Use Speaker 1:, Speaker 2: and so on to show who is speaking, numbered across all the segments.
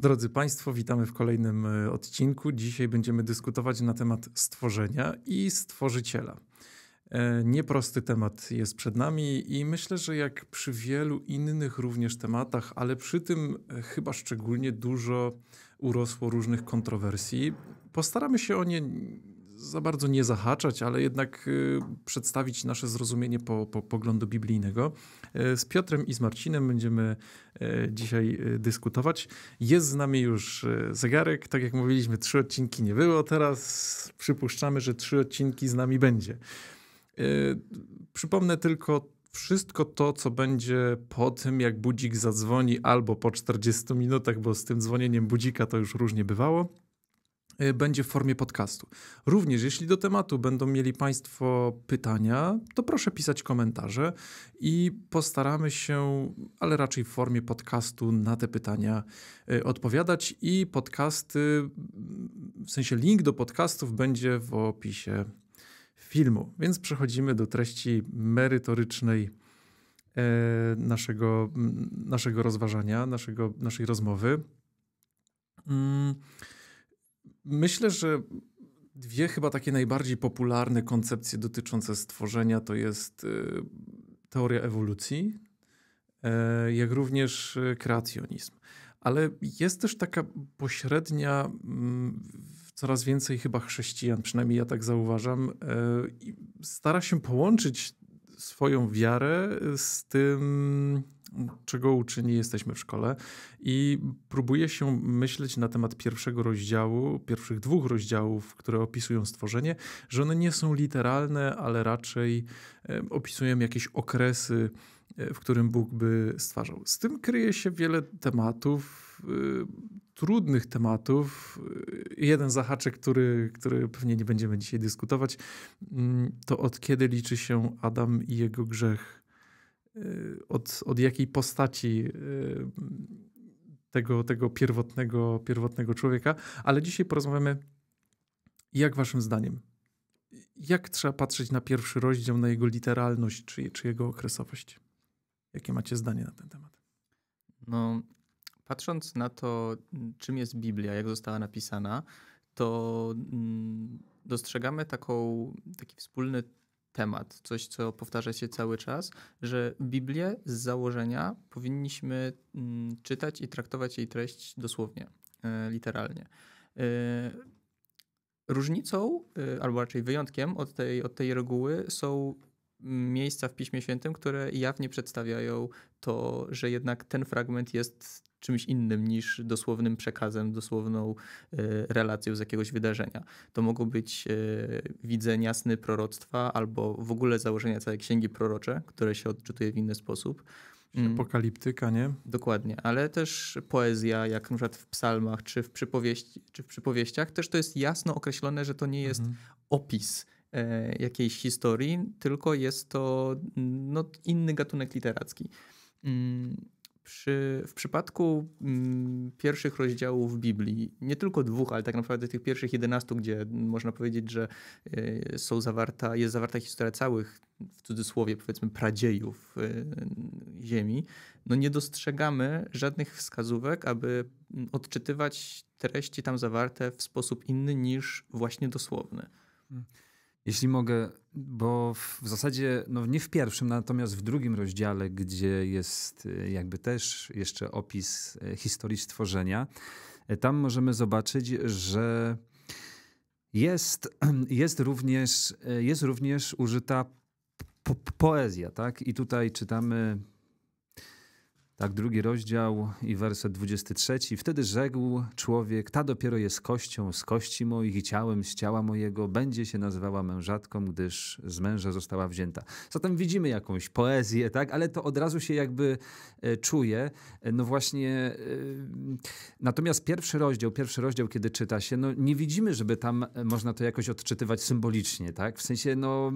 Speaker 1: Drodzy Państwo, witamy w kolejnym e, odcinku. Dzisiaj będziemy dyskutować na temat stworzenia i stworzyciela. E, nieprosty temat jest przed nami i myślę, że jak przy wielu innych również tematach, ale przy tym e, chyba szczególnie dużo urosło różnych kontrowersji. Postaramy się o nie za bardzo nie zahaczać, ale jednak e, przedstawić nasze zrozumienie po, po, poglądu biblijnego. Z Piotrem i z Marcinem będziemy dzisiaj dyskutować. Jest z nami już zegarek. Tak jak mówiliśmy, trzy odcinki nie było. Teraz przypuszczamy, że trzy odcinki z nami będzie. Y, przypomnę tylko wszystko to, co będzie po tym, jak budzik zadzwoni, albo po 40 minutach, bo z tym dzwonieniem budzika to już różnie bywało, y, będzie w formie podcastu. Również jeśli do tematu będą mieli Państwo pytania, to proszę pisać komentarze i postaramy się, ale raczej w formie podcastu, na te pytania y, odpowiadać. I podcasty, w sensie link do podcastów będzie w opisie filmu. Więc przechodzimy do treści merytorycznej e, naszego, naszego rozważania, naszego, naszej rozmowy. Mm, myślę, że dwie chyba takie najbardziej popularne koncepcje dotyczące stworzenia to jest e, teoria ewolucji, e, jak również kreacjonizm. Ale jest też taka pośrednia mm, coraz więcej chyba chrześcijan, przynajmniej ja tak zauważam, e, stara się połączyć swoją wiarę z tym, czego uczyni jesteśmy w szkole i próbuje się myśleć na temat pierwszego rozdziału, pierwszych dwóch rozdziałów, które opisują stworzenie, że one nie są literalne, ale raczej e, opisują jakieś okresy, e, w którym Bóg by stwarzał. Z tym kryje się wiele tematów, Y, trudnych tematów, y, jeden zahaczek, który, który pewnie nie będziemy dzisiaj dyskutować, mm, to od kiedy liczy się Adam i jego grzech? Y, od, od jakiej postaci tego, tego pierwotnego, pierwotnego człowieka? Ale dzisiaj porozmawiamy, jak waszym zdaniem, jak trzeba patrzeć na pierwszy rozdział, na jego literalność czy, czy jego okresowość? Jakie macie zdanie na ten temat?
Speaker 2: No, Patrząc na to, czym jest Biblia, jak została napisana, to mm, dostrzegamy taką, taki wspólny temat, coś, co powtarza się cały czas, że Biblię z założenia powinniśmy mm, czytać i traktować jej treść dosłownie, e, literalnie. E, różnicą, e, albo raczej wyjątkiem od tej, od tej reguły są miejsca w Piśmie Świętym, które jawnie przedstawiają to, że jednak ten fragment jest czymś innym niż dosłownym przekazem, dosłowną e, relacją z jakiegoś wydarzenia. To mogą być e, widzenia, sny proroctwa albo w ogóle założenia całej księgi prorocze, które się odczytuje w inny sposób. Mm. Apokaliptyka, nie? Dokładnie, ale też poezja, jak na przykład w psalmach czy w, przypowieści, czy w przypowieściach, też to jest jasno określone, że to nie jest mhm. opis e, jakiejś historii, tylko jest to no, inny gatunek literacki. Mm przy, w przypadku mm, pierwszych rozdziałów Biblii, nie tylko dwóch, ale tak naprawdę tych pierwszych jedenastu, gdzie można powiedzieć, że y, są zawarta, jest zawarta historia całych, w cudzysłowie powiedzmy, pradziejów y, Ziemi, no nie dostrzegamy żadnych wskazówek, aby mm, odczytywać treści tam zawarte w sposób inny niż właśnie dosłowny.
Speaker 3: Hmm. Jeśli mogę, bo w zasadzie no nie w pierwszym, natomiast w drugim rozdziale, gdzie jest e, jakby też jeszcze opis e, historii stworzenia, e, tam możemy zobaczyć, że jest, jest, również, jest również użyta po poezja, tak? I tutaj czytamy tak, drugi rozdział i werset 23. Wtedy rzekł człowiek, ta dopiero jest kością z kości moich i ciałem z ciała mojego, będzie się nazywała mężatką, gdyż z męża została wzięta. Zatem widzimy jakąś poezję, tak, ale to od razu się jakby e, czuje. E, no właśnie, e, natomiast pierwszy rozdział, pierwszy rozdział, kiedy czyta się, no nie widzimy, żeby tam można to jakoś odczytywać symbolicznie, tak, w sensie no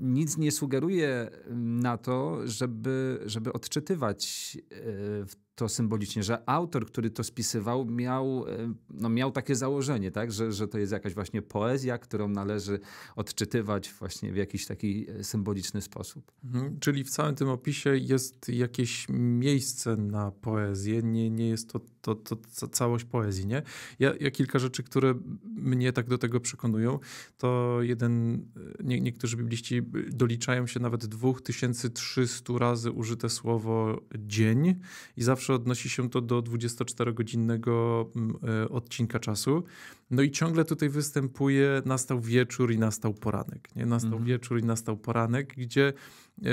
Speaker 3: nic nie sugeruje mm, na to, żeby, żeby odczytywać E, w to symbolicznie, że autor, który to spisywał, miał, e, no miał takie założenie, tak? że, że to jest jakaś właśnie poezja, którą należy odczytywać właśnie w jakiś taki e, symboliczny sposób.
Speaker 1: Mhm, czyli w całym tym opisie jest jakieś miejsce na poezję, nie, nie jest to, to, to całość poezji. Nie? Ja, ja kilka rzeczy, które mnie tak do tego przekonują, to jeden, e, nie, niektórzy bibliści doliczają się nawet 2300 razy użyte słowo dzień i zawsze zawsze odnosi się to do 24-godzinnego mm, e, odcinka czasu. No i ciągle tutaj występuje nastał wieczór i nastał poranek. Nie? Nastał mhm. wieczór i nastał poranek, gdzie e,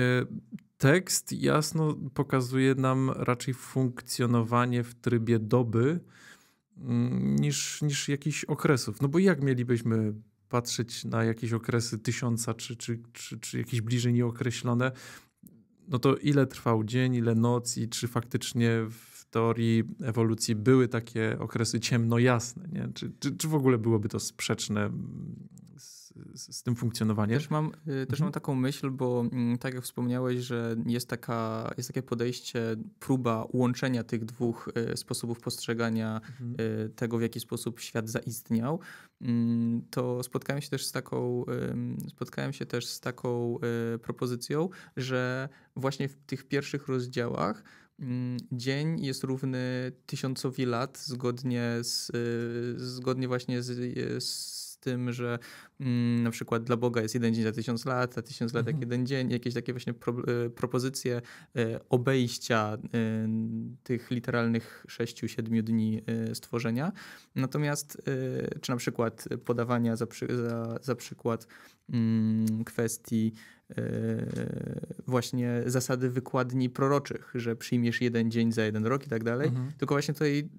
Speaker 1: tekst jasno pokazuje nam raczej funkcjonowanie w trybie doby mm, niż, niż jakichś okresów. No bo jak mielibyśmy patrzeć na jakieś okresy tysiąca czy, czy, czy, czy jakieś bliżej nieokreślone, no to ile trwał dzień, ile nocy, czy faktycznie w teorii ewolucji były takie okresy ciemno-jasne, nie? Czy, czy, czy w ogóle byłoby to sprzeczne z, tym funkcjonowaniem. Też mam, y,
Speaker 2: też mhm. mam taką myśl, bo mm, tak jak wspomniałeś, że jest, taka, jest takie podejście, próba łączenia tych dwóch y, sposobów postrzegania mhm. Y, tego, w jaki sposób świat zaistniał, mm, to spotkałem się też z taką, spotkałem się też z taką propozycją, że właśnie w tych pierwszych rozdziałach mm, dzień jest równy tysiącowi lat zgodnie, z, zgodnie właśnie z, z tym, że mm, na przykład dla Boga jest jeden dzień za tysiąc lat, za tysiąc lat jak mhm. jeden dzień, jakieś takie właśnie pro, e, propozycje e, obejścia e, tych literalnych sześciu, siedmiu dni stworzenia. Natomiast, czy na przykład podawania za, za, za przykład mm, kwestii właśnie zasady wykładni proroczych, że przyjmiesz jeden dzień za jeden rok i tak dalej. Mhm. Tylko właśnie tutaj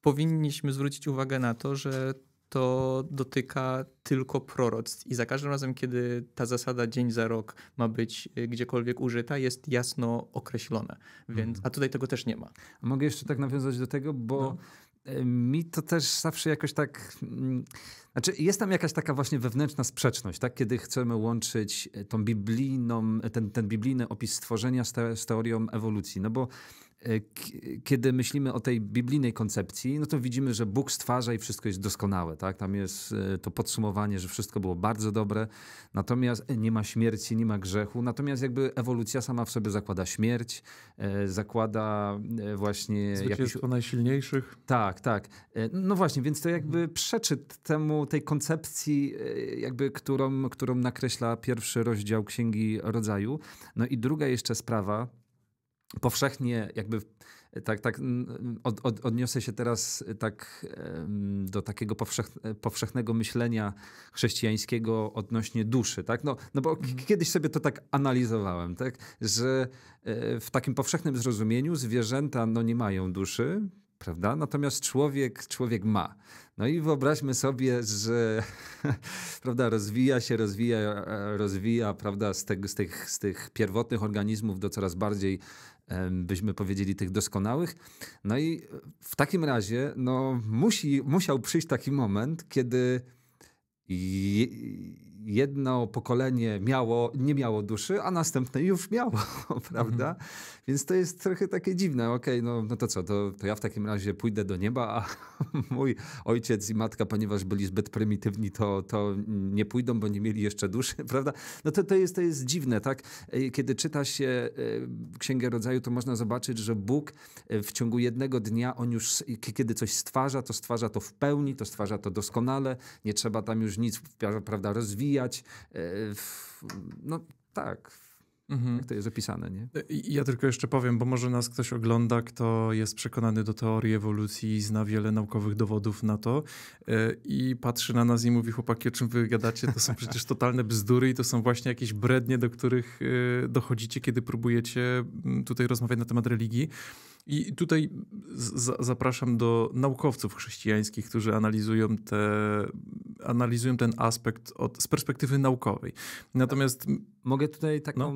Speaker 2: powinniśmy zwrócić uwagę na to, że to dotyka tylko proroctw. I za każdym razem, kiedy ta zasada dzień za rok ma być y, gdziekolwiek użyta, jest jasno określona. Więc, mhm. A tutaj tego też nie ma. A mogę jeszcze tak nawiązać do tego, bo no. Y, mi
Speaker 3: to też zawsze jakoś tak. Mm, znaczy, jest tam jakaś taka właśnie wewnętrzna sprzeczność, tak? kiedy chcemy łączyć y, tą biblijną, ten, ten biblijny opis stworzenia z, te, z teorią ewolucji. No bo E, kiedy myślimy o tej biblijnej koncepcji, no to widzimy, że Bóg stwarza i wszystko jest doskonałe. Tak? Tam jest e, to podsumowanie, że wszystko było bardzo dobre, natomiast nie ma śmierci, nie ma grzechu. Natomiast jakby ewolucja sama w sobie zakłada śmierć, e, zakłada właśnie... Zwycięstwo o najsilniejszych. Tak, tak. No właśnie, więc to jakby przeczyt temu, tej koncepcji, jakby którą, którą nakreśla pierwszy rozdział Księgi Rodzaju. No i druga jeszcze sprawa, powszechnie jakby tak, tak od, od, odniosę się teraz y, tak do takiego powszech, e, powszechnego myślenia chrześcijańskiego odnośnie duszy, tak? No, no bo mhm. kiedyś sobie to tak analizowałem, tak? Że e, w takim powszechnym zrozumieniu zwierzęta no nie mają duszy, prawda? Natomiast człowiek, człowiek ma. No i wyobraźmy sobie, że prawda, rozwija się, rozwija, e, rozwija prawda, z, tych z, tych, z tych pierwotnych organizmów do coraz bardziej byśmy powiedzieli tych doskonałych. No i w takim razie no, musi, musiał przyjść taki moment, kiedy jedno pokolenie miało, nie miało duszy, a następne już miało, prawda? Mhm. Więc to jest trochę takie dziwne. Okej, okay, no, no to co, to, to ja w takim razie pójdę do nieba, a mój ojciec i matka, ponieważ byli zbyt prymitywni, to, to nie pójdą, bo nie mieli jeszcze duszy, prawda? No to, to, jest, to jest dziwne, tak? E, kiedy czyta się e, Księgę Rodzaju, to można zobaczyć, że Bóg e, w ciągu jednego dnia, on już, kiedy coś stwarza, to stwarza to w pełni, to stwarza to doskonale, nie trzeba tam już nic, prawda, rozwijać, rozwijać. E, no tak. Mhm. Jak to jest opisane, nie? E,
Speaker 1: ja tylko jeszcze powiem, bo może nas ktoś ogląda, kto jest przekonany do teorii ewolucji i zna wiele naukowych dowodów na to e, i patrzy na nas i mówi, chłopaki, o czym wy gadacie? To są przecież totalne bzdury i to są właśnie jakieś brednie, do których dochodzicie, kiedy próbujecie tutaj rozmawiać na temat religii. I tutaj zapraszam do naukowców chrześcijańskich, którzy analizują, te, analizują ten aspekt od, z perspektywy naukowej. Natomiast. Tak. Mogę tutaj taką. No.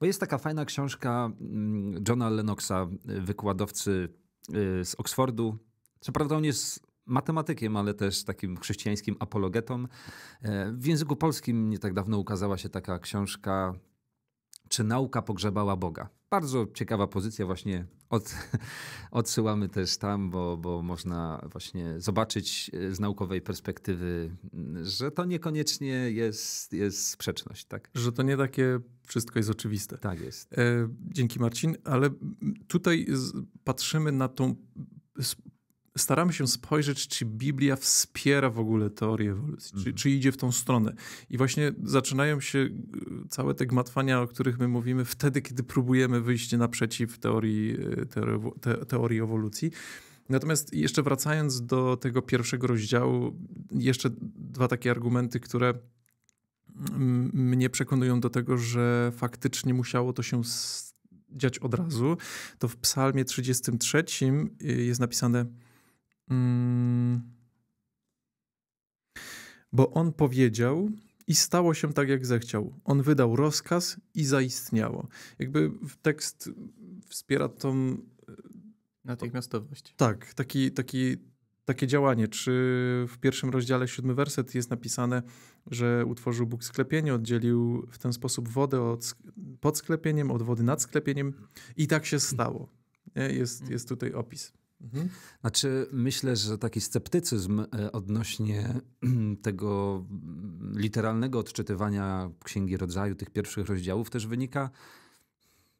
Speaker 1: Bo jest taka fajna książka
Speaker 3: mm, Johna Lennoxa, wykładowcy y, z Oxfordu. Co prawda on jest matematykiem, ale też takim chrześcijańskim apologetą. Y, w języku polskim nie tak dawno ukazała się taka książka Czy nauka pogrzebała Boga? bardzo ciekawa pozycja właśnie od, odsyłamy też tam, bo, bo można właśnie zobaczyć e, z naukowej perspektywy, mm, że to niekoniecznie jest,
Speaker 1: jest sprzeczność. Tak? Że to nie takie wszystko jest oczywiste. Tak jest. E, dzięki Marcin, ale tutaj z, patrzymy na tą staramy się spojrzeć, czy Biblia wspiera w ogóle teorię ewolucji, czy, mhm. czy, idzie w tą stronę. I właśnie zaczynają się y, całe te gmatwania, o których my mówimy, wtedy, kiedy próbujemy wyjść naprzeciw teorii, y, teorii, teorii ewolucji. Natomiast jeszcze wracając do tego pierwszego rozdziału, jeszcze dwa takie argumenty, które mm, mnie przekonują do tego, że faktycznie musiało to się dziać od razu, to w Psalmie 33 y, jest napisane: Mm. bo on powiedział, i stało się tak, jak zechciał. On wydał rozkaz i zaistniało. Jakby tekst wspiera tą. E, Natychmiastowość. Tak, taki, taki, takie działanie. Czy w pierwszym rozdziale, siódmy werset jest napisane, że utworzył Bóg sklepienie, oddzielił w ten sposób wodę od, pod sklepieniem, od wody nad sklepieniem i tak się stało. Jest, mm. jest tutaj opis. Mhm. Znaczy, myślę, że
Speaker 3: taki sceptycyzm e, odnośnie tego mm, literalnego odczytywania Księgi Rodzaju, tych pierwszych rozdziałów, też wynika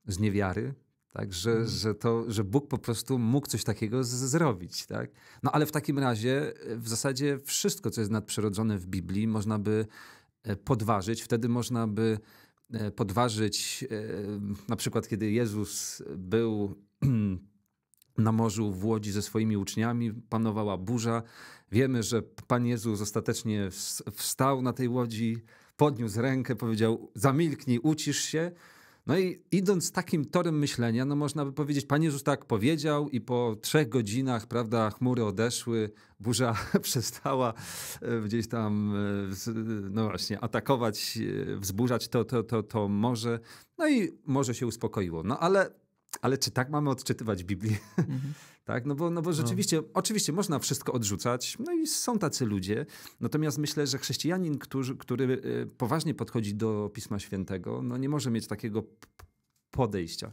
Speaker 3: z niewiary, tak, że, mhm. że, to, że Bóg po prostu mógł coś takiego zrobić. Tak? No ale w takim razie e, w zasadzie wszystko, co jest nadprzyrodzone w Biblii, można by e, podważyć. Wtedy można by podważyć, na przykład kiedy Jezus był na morzu w Łodzi ze swoimi uczniami, panowała burza. Wiemy, że Pan Jezus ostatecznie wstał na tej łodzi, podniósł rękę, powiedział: Zamilknij, ucisz się. No i idąc takim torem myślenia, no można by powiedzieć, Pan Jezus tak powiedział i po trzech godzinach, prawda, chmury odeszły, burza przestała e, gdzieś tam, e, no właśnie, atakować, e, wzburzać to, to, to, to morze, no i morze się uspokoiło. No ale ale czy tak mamy odczytywać Biblię? Mhm. tak? no, bo, no bo no. rzeczywiście, no. oczywiście można wszystko odrzucać, no i są tacy ludzie. Natomiast myślę, że chrześcijanin, który, który poważnie podchodzi do Pisma Świętego, no nie może mieć takiego podejścia.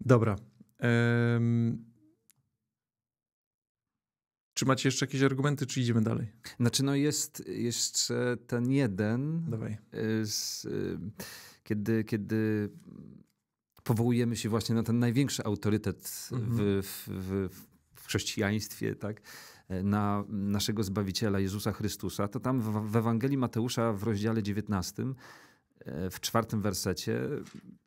Speaker 1: Dobra. Um... Czy macie jeszcze jakieś argumenty, czy idziemy dalej? Znaczy, no jest jeszcze ten
Speaker 3: jeden. Dawaj. Y, z, y, kiedy, kiedy powołujemy się właśnie na ten największy autorytet mhm. w w, w, w chrześcijaństwie, tak? na naszego Zbawiciela Jezusa Chrystusa, to tam w, w Ewangelii Mateusza w rozdziale 19, e, w czwartym wersecie,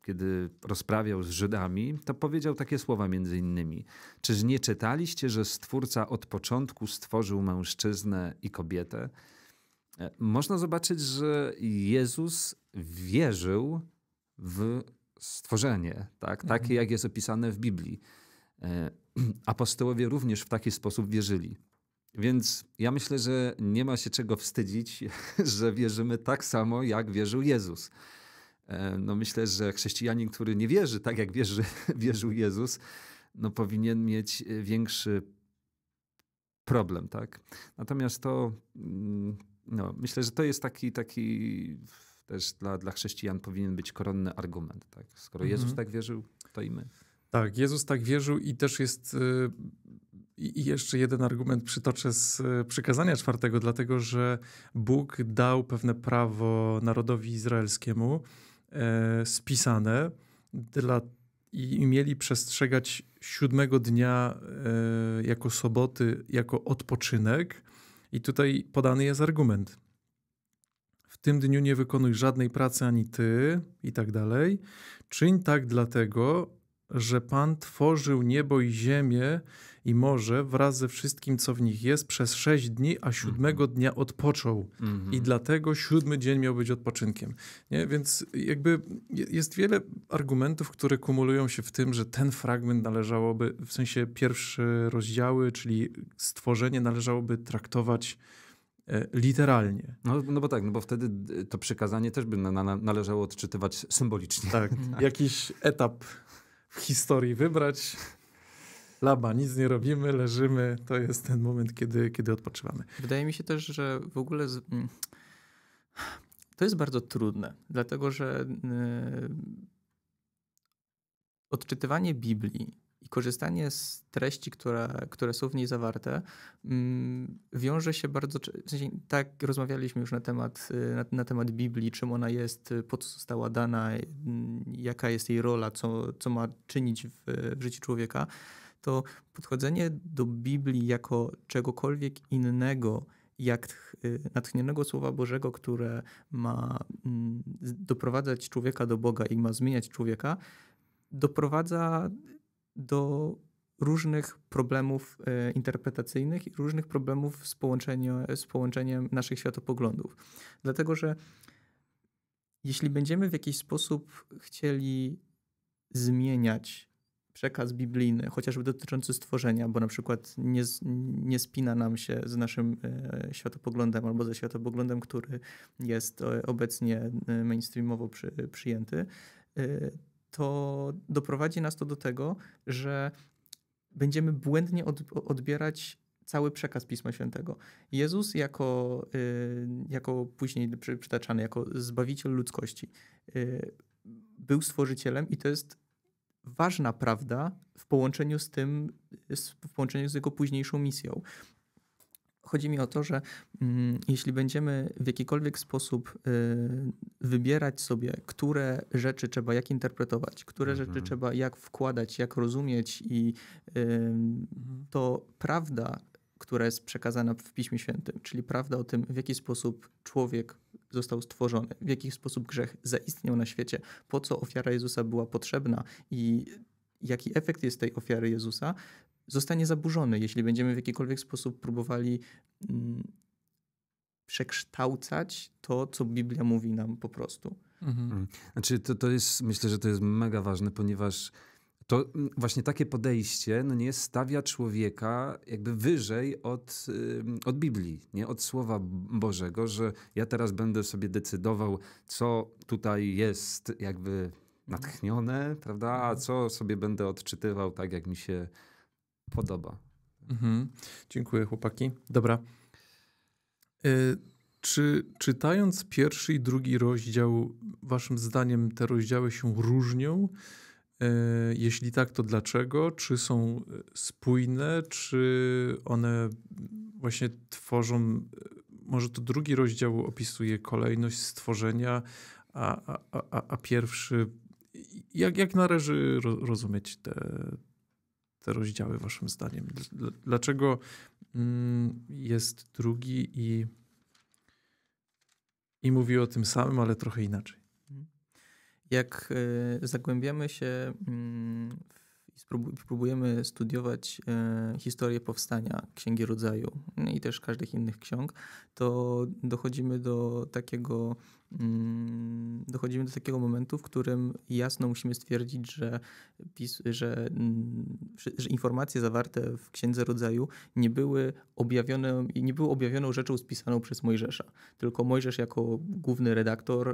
Speaker 3: kiedy rozprawiał z Żydami, to powiedział takie słowa między innymi. Czyż nie czytaliście, że Stwórca od początku stworzył mężczyznę i kobietę? E, można zobaczyć, że Jezus wierzył w stworzenie, tak? takie mhm. jak jest opisane w Biblii. E, apostołowie również w taki sposób wierzyli. Więc ja myślę, że nie ma się czego wstydzić, że wierzymy tak samo, jak wierzył Jezus. E, no myślę, że chrześcijanin, który nie wierzy tak, jak wierzy, wierzył Jezus, no powinien mieć większy problem, tak? Natomiast to, mm, no, myślę, że to jest taki, taki też dla, dla chrześcijan powinien być koronny argument. Tak? Skoro mhm. Jezus tak
Speaker 1: wierzył, to i my. Tak, Jezus tak wierzył i też jest. Y, I jeszcze jeden argument przytoczę z y, przykazania czwartego, dlatego że Bóg dał pewne prawo narodowi izraelskiemu e, spisane dla, i mieli przestrzegać siódmego dnia e, jako soboty, jako odpoczynek. I tutaj podany jest argument tym dniu nie wykonuj żadnej pracy ani ty, i tak dalej. Czyń tak dlatego, że Pan tworzył niebo i ziemię i morze wraz ze wszystkim, co w nich jest, przez sześć dni, a siódmego mhm. dnia odpoczął. I mhm. dlatego siódmy dzień miał być odpoczynkiem. Nie? Więc jakby jest wiele argumentów, które kumulują się w tym, że ten fragment należałoby, w sensie pierwsze rozdziały, czyli stworzenie należałoby traktować E, literalnie. No, no bo tak, no bo wtedy e, to przykazanie też by na, na, należało odczytywać symbolicznie. Tak, tak, jakiś etap w historii wybrać. Laba, nic nie robimy, leżymy. To jest ten moment, kiedy, kiedy odpoczywamy.
Speaker 2: Wydaje mi się też, że w ogóle z... Mm, to jest bardzo trudne, dlatego że y, odczytywanie Biblii i korzystanie z treści, które, które są w niej zawarte, mm, wiąże się bardzo. W sensie, tak rozmawialiśmy już na temat, y, na, na, temat Biblii, czym ona jest, y, po co została dana, y, jaka jest jej rola, co, co ma czynić w, w życiu człowieka. To podchodzenie do Biblii jako czegokolwiek innego, jak natchnionego Słowa Bożego, które ma mm, doprowadzać człowieka do Boga i ma zmieniać człowieka, doprowadza do różnych problemów e, interpretacyjnych i różnych problemów z, z połączeniem naszych światopoglądów. Dlatego, że jeśli będziemy w jakiś sposób chcieli zmieniać przekaz biblijny, chociażby dotyczący stworzenia, bo na przykład nie, nie spina nam się z naszym e, światopoglądem albo ze światopoglądem, który jest e, obecnie mainstreamowo przy, przyjęty, to doprowadzi nas to do tego, że będziemy błędnie odbierać cały przekaz Pisma Świętego. Jezus jako, y, jako później przytaczany jako Zbawiciel ludzkości y, był stworzycielem i to jest ważna prawda w połączeniu z tym, w połączeniu z jego późniejszą misją chodzi mi o to, że mm, jeśli będziemy w jakikolwiek sposób y, wybierać sobie, które rzeczy trzeba jak interpretować, które mhm. rzeczy trzeba jak wkładać, jak rozumieć, i y, mhm. to prawda, która jest przekazana w Piśmie Świętym, czyli prawda o tym, w jaki sposób człowiek został stworzony, w jaki sposób grzech zaistniał na świecie, po co ofiara Jezusa była potrzebna i jaki efekt jest tej ofiary Jezusa, zostanie zaburzony, jeśli będziemy w jakikolwiek sposób próbowali mm, przekształcać to, co Biblia mówi nam po prostu.
Speaker 3: Mhm. Mm. Znaczy, to, to jest, myślę, że to jest mega ważne, ponieważ to mm, właśnie takie podejście no nie stawia człowieka jakby wyżej od, od Biblii, nie? od Słowa Bożego, że ja teraz będę sobie decydował, co tutaj jest jakby natchnione, prawda, a mhm. co sobie będę odczytywał tak, jak mi się podoba.
Speaker 1: Mhm. Dziękuję, chłopaki. Dobra. E, czy czytając pierwszy i drugi rozdział, waszym zdaniem te rozdziały się różnią? E, jeśli tak, to dlaczego? Czy są spójne? Czy one właśnie tworzą. Może to drugi rozdział opisuje kolejność stworzenia, a, a, a, a pierwszy. Jak, jak należy rozumieć te, te rozdziały, Waszym zdaniem? Dlaczego mm, jest drugi i, i mówi o tym samym, ale trochę inaczej? Mhm.
Speaker 2: Jak e, zagłębiamy się mm, i próbujemy studiować e, historię powstania Księgi Rodzaju no i też każdych innych ksiąg, to dochodzimy do takiego Mm, dochodzimy do takiego momentu, w którym jasno musimy stwierdzić, że, że, mm, że informacje zawarte w Księdze Rodzaju nie były, objawione, nie były objawioną rzeczą spisaną przez Mojżesza. Tylko Mojżesz jako główny redaktor e,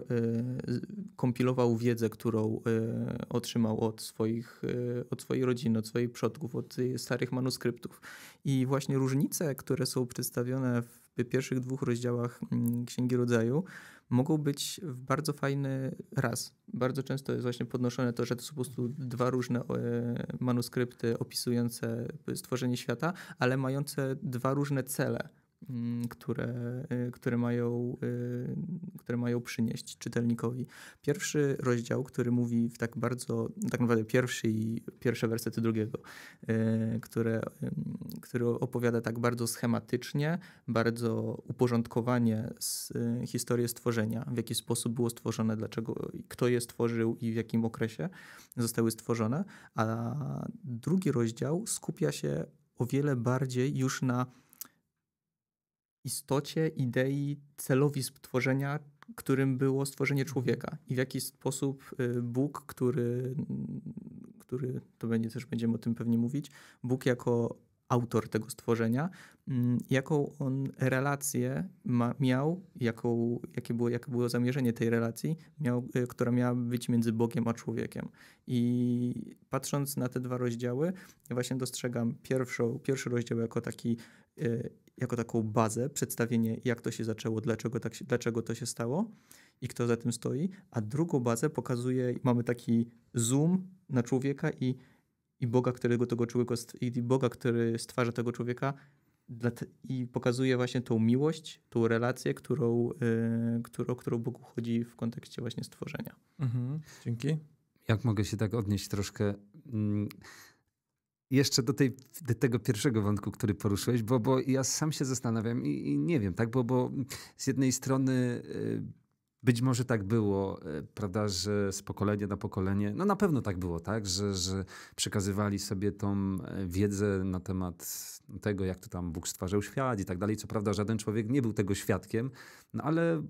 Speaker 2: kompilował wiedzę, którą e, otrzymał od, swoich, e, od swojej rodziny, od swoich przodków, od starych manuskryptów. I właśnie różnice, które są przedstawione w pierwszych dwóch rozdziałach mm, Księgi Rodzaju, mogą być w bardzo fajny raz. Bardzo często jest właśnie podnoszone to, że to są po prostu dwa różne e, manuskrypty opisujące stworzenie świata, ale mające dwa różne cele Mm, które, y, które, mają, y, które mają przynieść czytelnikowi. Pierwszy rozdział, który mówi w tak bardzo, tak naprawdę pierwszy i pierwsze wersety drugiego, y, które, który opowiada tak bardzo schematycznie, bardzo uporządkowanie historię stworzenia, w jaki sposób było stworzone, dlaczego, kto je stworzył i w jakim okresie zostały stworzone, a drugi rozdział skupia się o wiele bardziej już na istocie, idei, celowi stworzenia, którym było stworzenie mhm. człowieka i w jaki sposób y, Bóg, który, który to będzie też będziemy o tym pewnie mówić, Bóg jako autor tego stworzenia, mm, jaką on relację ma, miał, jaką, jakie, było, jakie było zamierzenie tej relacji, miał, y, która miała być między Bogiem a człowiekiem. I patrząc na te dwa rozdziały, ja właśnie dostrzegam pierwszą, pierwszy rozdział jako taki y, jako taką bazę, przedstawienie, jak to się zaczęło, dlaczego, tak się, dlaczego to się stało i kto za tym stoi, a drugą bazę pokazuje, mamy taki zoom na człowieka i, i Boga, którego tego człowieka, i Boga, który stwarza tego człowieka i pokazuje właśnie tą miłość, tą relację, którą, yy, którą, którą Bogu chodzi w kontekście właśnie stworzenia.
Speaker 1: Mhm. Dzięki.
Speaker 3: Jak mogę się tak odnieść troszkę? Mm, jeszcze do, tej, do tego pierwszego wątku, który poruszyłeś, bo, bo ja sam się zastanawiam i, i nie wiem, tak? Bo, bo z jednej strony. Y, być może tak było, y, prawda, że z pokolenia na pokolenie, no na pewno tak było, tak, że, że przekazywali sobie tą y, wiedzę na temat tego, jak to tam Bóg stwarzał świat i tak dalej. Co prawda żaden człowiek nie był tego świadkiem, no ale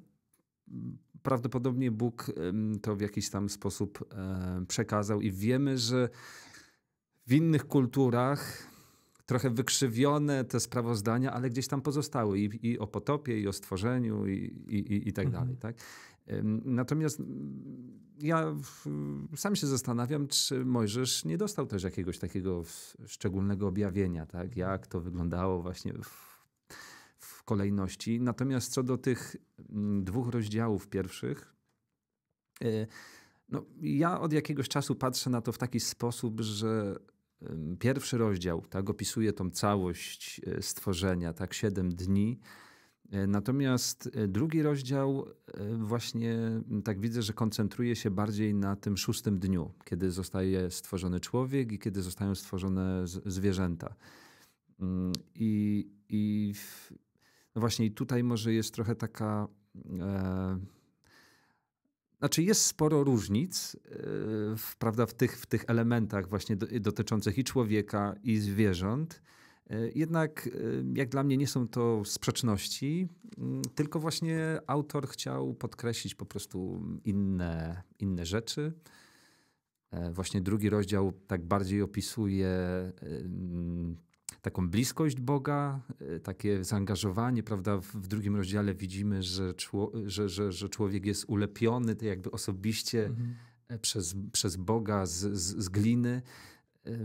Speaker 3: prawdopodobnie Bóg to w jakiś tam sposób e, przekazał i wiemy, że w innych kulturach trochę wykrzywione te sprawozdania, ale gdzieś tam pozostały i, i o potopie, i o stworzeniu, i, i, i tak mhm. dalej. Tak? Natomiast ja sam się zastanawiam, czy Mojżesz nie dostał też jakiegoś takiego szczególnego objawienia, tak? Mhm. jak to wyglądało właśnie w, w kolejności. Natomiast co do tych mm, dwóch rozdziałów pierwszych, e, no, ja od jakiegoś czasu patrzę na to w taki sposób, że Pierwszy rozdział tak opisuje tą całość e, stworzenia, tak siedem dni. E, natomiast e, drugi rozdział właśnie tak widzę, że koncentruje się bardziej na tym szóstym dniu, kiedy zostaje stworzony człowiek i kiedy zostają stworzone zwierzęta. I, i no właśnie tutaj może jest trochę taka e, znaczy jest sporo różnic yy, prawda, w, tych, w tych elementach właśnie dotyczących i człowieka, i zwierząt. E, jednak e, jak dla mnie nie są to sprzeczności, mm, tylko właśnie autor chciał podkreślić po prostu inne, inne rzeczy. Właśnie drugi rozdział tak bardziej opisuje taką bliskość Boga, e, takie zaangażowanie, prawda? W drugim rozdziale widzimy, że, czło, że, że, że człowiek jest ulepiony tak jakby osobiście mhm. E, przez, przez Boga z, z, z gliny.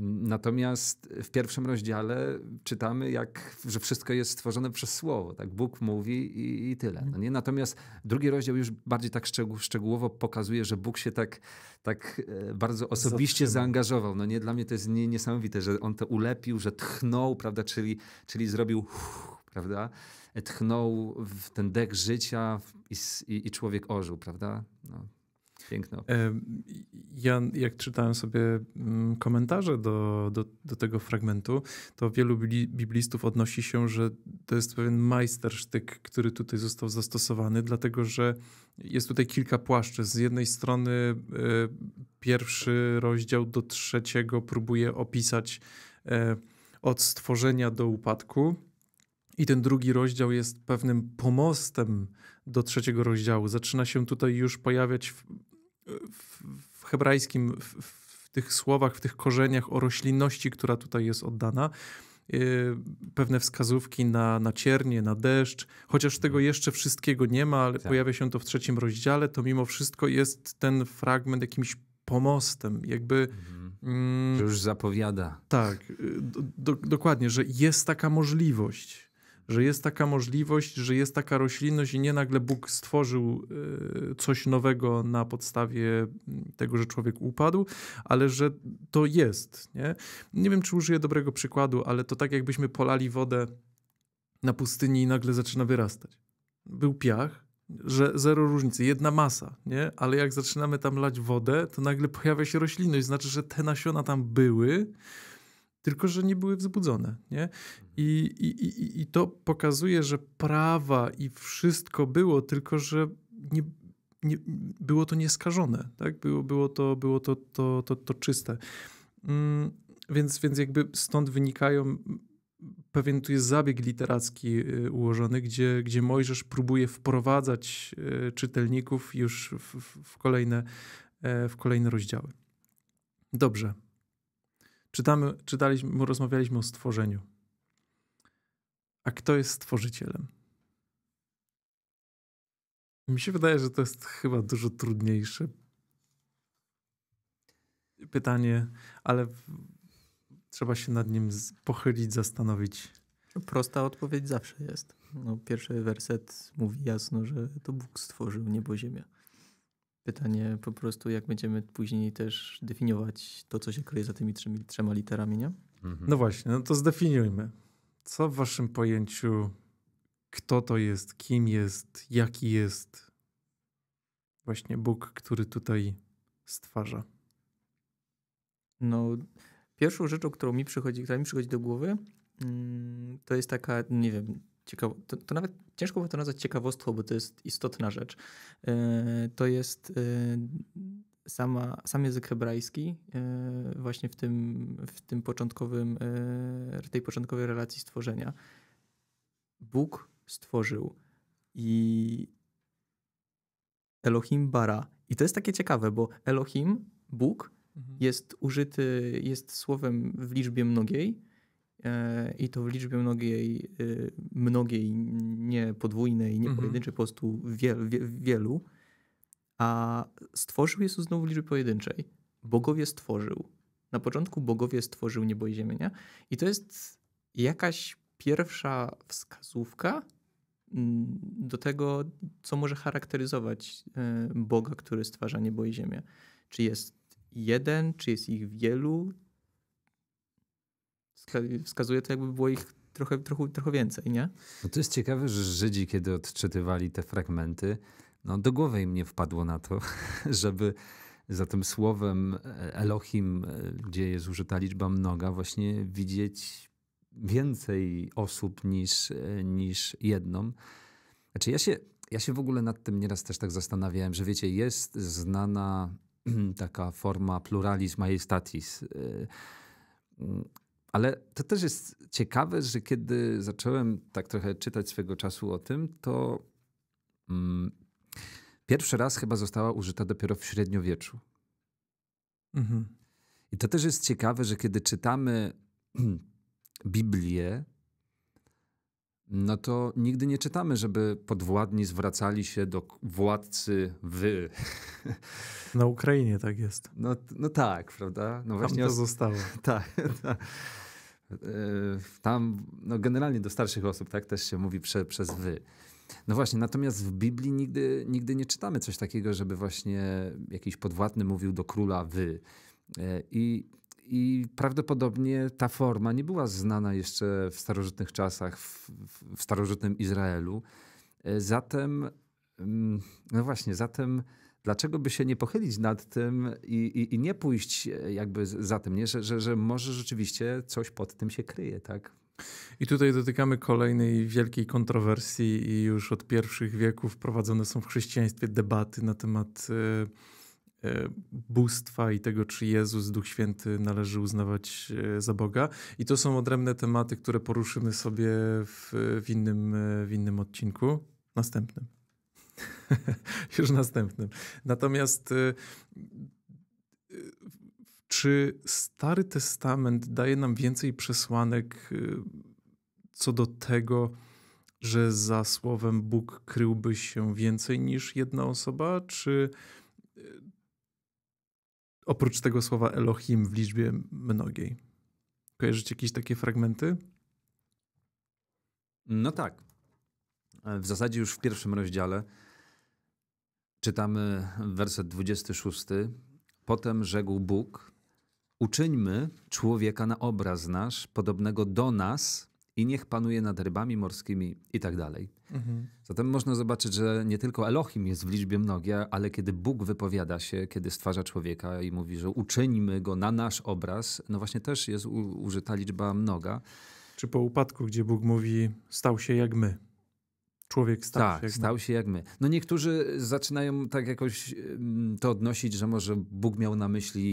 Speaker 3: Natomiast w pierwszym rozdziale czytamy, jak, że wszystko jest stworzone przez słowo. Tak? Bóg mówi i, i tyle. No mhm. nie? Natomiast drugi rozdział już bardziej tak szczegółowo pokazuje, że Bóg się tak, tak e, bardzo osobiście zaangażował. No nie? Dla mnie to jest niesamowite, że on to ulepił, że tchnął, prawda? czyli, czyli zrobił prawda? E, tchnął w ten dek życia i, i, i człowiek ożył, prawda? No,
Speaker 1: E, ja, jak czytałem sobie mm, komentarze do, do, do, tego fragmentu, to wielu biblistów odnosi się, że to jest pewien majstersztyk, który tutaj został zastosowany, dlatego że jest tutaj kilka płaszczyzn. Z jednej strony e, pierwszy rozdział do trzeciego próbuje opisać e, od stworzenia do upadku. I ten drugi rozdział jest pewnym pomostem do trzeciego rozdziału. Zaczyna się tutaj już pojawiać w hebrajskim, w, w tych słowach, w tych korzeniach o roślinności, która tutaj jest oddana y, pewne wskazówki na, na ciernie, na deszcz. Chociaż tego mhm. jeszcze wszystkiego nie ma, ale tak. pojawia się to w trzecim rozdziale, to mimo wszystko jest ten fragment jakimś pomostem, jakby... Mhm. Mm, już zapowiada. Tak, y, do, do, dokładnie, że jest taka możliwość że jest taka możliwość, że jest taka roślinność i nie nagle Bóg stworzył e, coś nowego na podstawie mm, tego, że człowiek upadł, ale że to jest. Nie, nie wiem, czy użyję dobrego przykładu, ale to tak jakbyśmy polali wodę na pustyni i nagle zaczyna wyrastać. Był piach, że zero różnicy, jedna masa, nie? Ale jak zaczynamy tam lać wodę, to nagle pojawia się roślinność, znaczy, że te nasiona tam były, tylko że nie były wzbudzone. Nie? Mhm. I, i, i, I to pokazuje, że prawa i wszystko było, tylko że nie, nie, było to nieskażone, tak? było, było, to, było to, to, to, to czyste. Mm, więc, więc jakby stąd wynikają pewien tu jest zabieg literacki y, ułożony, gdzie, gdzie Mojżesz próbuje wprowadzać y, czytelników już w, w kolejne, e, w kolejne rozdziały. Dobrze, Czytamy, czytaliśmy, rozmawialiśmy o stworzeniu. A kto jest stworzycielem? Mi się wydaje, że to jest chyba dużo trudniejsze pytanie, ale trzeba się nad nim pochylić, zastanowić.
Speaker 2: Prosta odpowiedź zawsze jest. No, pierwszy werset mówi jasno, że to Bóg stworzył niebo, ziemię. Pytanie po prostu, jak będziemy później też definiować to, co się kryje za tymi trzema, trzema literami, nie? Mhm. No właśnie, no to zdefiniujmy. Co w waszym
Speaker 1: pojęciu, kto to jest, kim jest, jaki jest właśnie Bóg, który tutaj stwarza?
Speaker 2: No, pierwszą rzeczą, którą mi przychodzi, która mi przychodzi do głowy, mm, to jest taka, nie wiem, ciekawo, to, to, nawet ciężko by to nazwać ciekawostwo, bo to jest istotna rzecz. E, to jest e, sama, sam język hebrajski e, właśnie w tym, w tym początkowym, tej początkowej relacji stworzenia. Bóg stworzył i Elohim bara. I to jest takie ciekawe, bo Elohim, Bóg, mhm. jest użyty, jest słowem w liczbie mnogiej, E, i to w liczbie mnogiej, e, mnogiej nie podwójnej, nie mhm. pojedynczej, po prostu wiel, wielu. A stworzył Jezus znowu w liczbie pojedynczej. Bogowie stworzył. Na początku bogowie stworzył niebo i ziemię, nie? I to jest jakaś pierwsza wskazówka mm, do tego, co może charakteryzować e, Boga, który stwarza niebo i ziemię. Czy jest jeden, czy jest ich wielu, wskazuje to, jakby było ich trochę, trochę, trochę więcej, nie?
Speaker 3: No to jest ciekawe, że Żydzi, kiedy odczytywali te fragmenty, no do głowy im nie wpadło na to, żeby za tym słowem Elohim, gdzie jest użyta liczba mnoga, właśnie widzieć więcej osób niż, niż jedną. Znaczy ja się, ja się w ogóle nad tym nieraz też tak zastanawiałem, że wiecie, jest znana taka forma pluralis majestatis y, ale to też jest ciekawe, że kiedy zacząłem tak trochę czytać swego czasu o tym, to mm, pierwszy raz chyba została użyta dopiero w średniowieczu. Mhm. I to też jest ciekawe, że kiedy czytamy Biblię, no to nigdy nie czytamy, żeby podwładni zwracali się do władcy wy.
Speaker 1: Na Ukrainie tak jest.
Speaker 3: No, no tak, prawda? No Tam właśnie to zostało. Tak, tak. E, Tam, no generalnie do starszych osób, tak, też się mówi prze, przez wy. No właśnie, natomiast w Biblii nigdy, nigdy nie czytamy coś takiego, żeby właśnie jakiś podwładny mówił do króla wy. E, I i prawdopodobnie ta forma nie była znana jeszcze w starożytnych czasach, w, w starożytnym Izraelu. E, zatem, mm, no właśnie, zatem dlaczego by się nie pochylić nad tym i, i, i, nie pójść e, jakby za tym, nie? Że, że, że może rzeczywiście coś pod tym się kryje, tak?
Speaker 1: I tutaj dotykamy kolejnej wielkiej kontrowersji i już od pierwszych wieków prowadzone są w chrześcijaństwie debaty na temat... Yy E, bóstwa i tego, czy Jezus, Duch Święty należy uznawać e, za Boga. I to są odrębne tematy, które poruszymy sobie w, w innym, e, w innym odcinku, następnym. Już następnym. Natomiast czy Stary Testament daje nam więcej przesłanek co do tego, że za słowem Bóg kryłby się więcej niż jedna osoba, czy Oprócz tego słowa Elohim w liczbie mnogiej. Kojarzycie jakieś takie fragmenty?
Speaker 3: No tak. E, w zasadzie już w pierwszym rozdziale czytamy werset 26. Potem rzekł Bóg: Uczyńmy człowieka na obraz nasz, podobnego do nas, i niech panuje nad rybami morskimi i tak dalej. Mhm. Zatem można zobaczyć, że nie tylko Elohim jest w liczbie mnogiej, ale kiedy Bóg wypowiada się, kiedy stwarza człowieka i mówi, że uczyńmy go na nasz obraz, no właśnie też jest użyta liczba mnoga. Czy po upadku, gdzie Bóg mówi,
Speaker 1: stał się jak my człowiek stał tak, się. Tak, stał się jak my.
Speaker 3: No niektórzy zaczynają tak jakoś mm, to odnosić, że może Bóg miał na myśli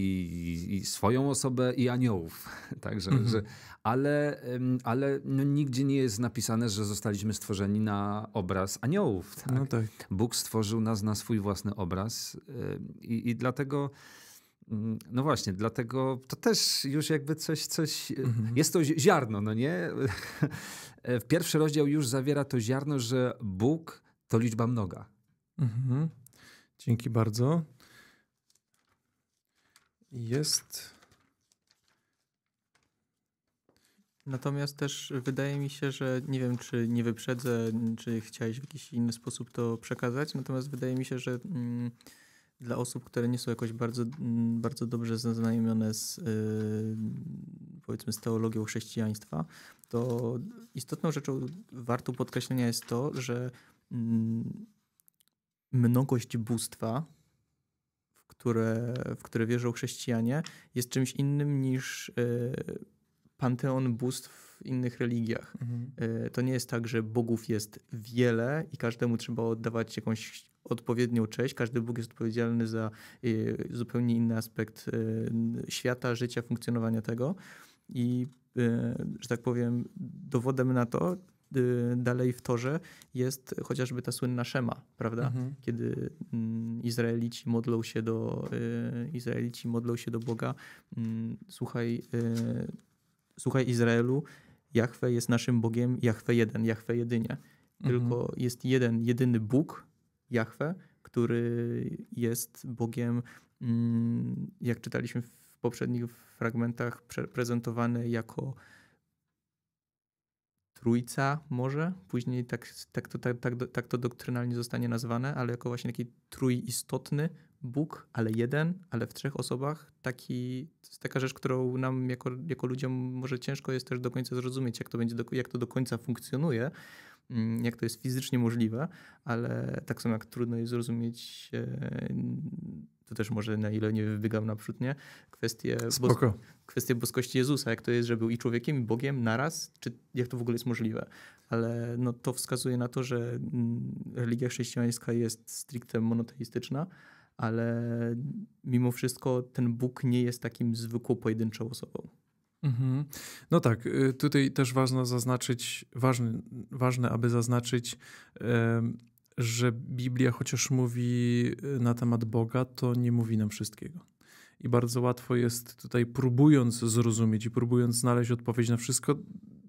Speaker 3: i, i swoją osobę i aniołów. Także, mhm. że, ale ale no, nigdzie nie jest napisane, że zostaliśmy stworzeni na obraz aniołów. Tak? No tak. Bóg stworzył nas na swój własny obraz i, i dlatego Mm, no właśnie, dlatego to też już jakby coś, coś e, mhm. jest to ziarno, no nie? E, pierwszy rozdział już zawiera to ziarno, że Bóg to liczba mnoga.
Speaker 1: Mhm. Dzięki bardzo.
Speaker 2: Jest. Natomiast też wydaje mi się, że nie wiem, czy nie wyprzedzę, czy chciałeś w jakiś inny sposób to przekazać, natomiast wydaje mi się, że. Mm, dla osób, które nie są jakoś bardzo, mm, bardzo dobrze zaznajomione z, y, powiedzmy, z teologią chrześcijaństwa, to istotną rzeczą wartą podkreślenia jest to, że mm, mnogość bóstwa, w które, w które wierzą chrześcijanie, jest czymś innym niż y, panteon bóstw w innych religiach. Mhm. Y, to nie jest tak, że bogów jest wiele i każdemu trzeba oddawać jakąś odpowiednią cześć. Każdy Bóg jest odpowiedzialny za y, zupełnie inny aspekt y, świata, życia, funkcjonowania tego. I, y, że tak powiem, dowodem na to dalej w torze jest chociażby ta słynna Szema, prawda? Mhm. Kiedy mm, Izraelici modlą się do Izraelici modlą się do Boga. Mm, słuchaj, słuchaj Izraelu, Jahwe jest naszym Bogiem, Jahwe jeden, Jahwe jedynie. Mhm. Tylko mhm. jest jeden, jedyny Bóg, Jahwe, który jest Bogiem, mm, jak czytaliśmy w poprzednich fragmentach, prezentowany jako trójca może, później tak, tak, to, tak, tak, tak to doktrynalnie zostanie nazwane, ale jako właśnie taki trójistotny Bóg, ale jeden, ale w trzech osobach. Taki, to jest taka rzecz, którą nam jako, jako ludziom może ciężko jest też do końca zrozumieć, jak to, będzie do, jak to do końca funkcjonuje, Mm, jak to jest fizycznie możliwe, ale tak samo jak trudno jest zrozumieć, e, to też może na ile nie wybiegam naprzód, nie? Kwestię, bos kwestie boskości Jezusa, jak to jest, że był i człowiekiem, i Bogiem naraz, czy jak to w ogóle jest możliwe. Ale no, to wskazuje na to, że mm, religia chrześcijańska jest stricte monoteistyczna, ale mimo wszystko ten Bóg nie jest takim zwykłą, pojedynczą osobą.
Speaker 1: Mhm. No tak, y, tutaj też ważne zaznaczyć, ważne, ważne aby zaznaczyć, że Biblia chociaż mówi y, na temat Boga, to nie mówi nam wszystkiego. I bardzo łatwo jest tutaj, próbując zrozumieć i próbując znaleźć odpowiedź na wszystko,